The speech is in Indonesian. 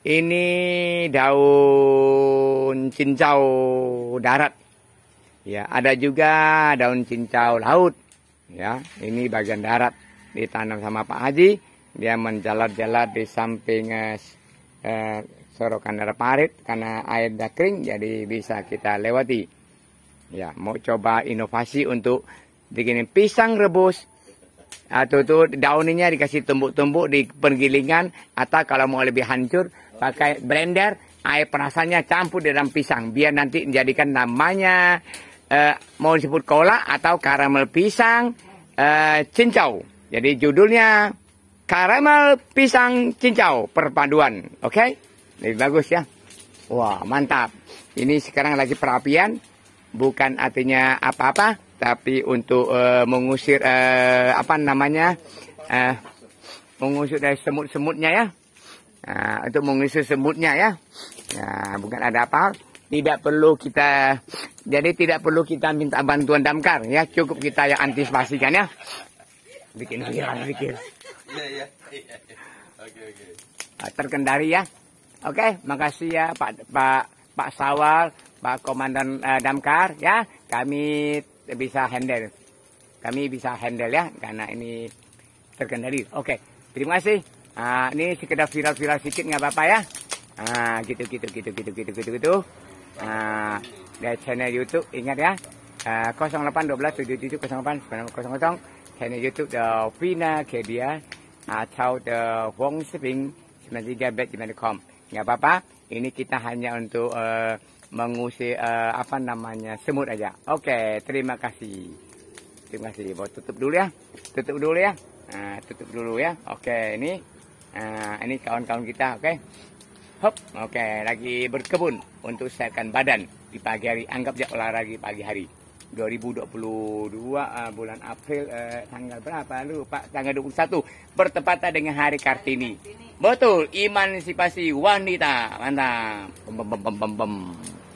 Ini daun cincau darat. Ya, ada juga daun cincau laut. Ya, ini bagian darat ditanam sama Pak Haji. Dia menjalar-jalar di samping eh, eh sorokan air parit karena air dah kering jadi bisa kita lewati. Ya, mau coba inovasi untuk bikin pisang rebus atau tuh daunnya dikasih tumbuk-tumbuk di penggilingan atau kalau mau lebih hancur pakai blender, air perasanya campur di dalam pisang biar nanti menjadikan namanya uh, mau disebut cola atau karamel pisang uh, cincau. Jadi judulnya karamel pisang cincau perpaduan. Oke? Okay? Lebih bagus ya. Wah, mantap. Ini sekarang lagi perapian bukan artinya apa-apa tapi untuk uh, mengusir uh, apa namanya uh, mengusir dari semut-semutnya ya Nah, untuk mengisi semutnya ya. Nah, bukan ada apa. Tidak perlu kita, jadi tidak perlu kita minta bantuan damkar ya. Cukup kita yang antisipasikan ya. Bikin pikiran pikir. Iya, iya, Oke, oke. Terkendali ya. Oke, makasih ya Pak Pak Pak Sawal, Pak Komandan uh, Damkar ya. Kami bisa handle. Kami bisa handle ya karena ini terkendali. Oke, terima kasih. Nah, ini sekedar viral-viral sedikit nggak apa-apa ya. Nah, gitu gitu gitu gitu gitu gitu gitu. Nah, dari channel YouTube ingat ya. Ah, uh, 08127708900 channel YouTube The Vina Kedia atau The Wong Seping 93bet.com. Nggak apa-apa, ini kita hanya untuk uh, eh, mengusir uh, eh, apa namanya semut aja. Oke, okay, terima kasih. Terima kasih. Bawa tutup dulu ya. Tutup dulu ya. Nah, tutup dulu ya. Oke, okay, ini Nah, ini kawan-kawan kita, oke. Okay? Hop, oke, okay, lagi berkebun untuk sehatkan badan di pagi hari. Anggap aja olahraga di pagi hari. 2022 uh, ah, bulan April uh, tanggal berapa Pak tanggal 21 bertepatan dengan hari Kartini. Betul, emansipasi wanita. Mantap. Bem bem bem bem bem.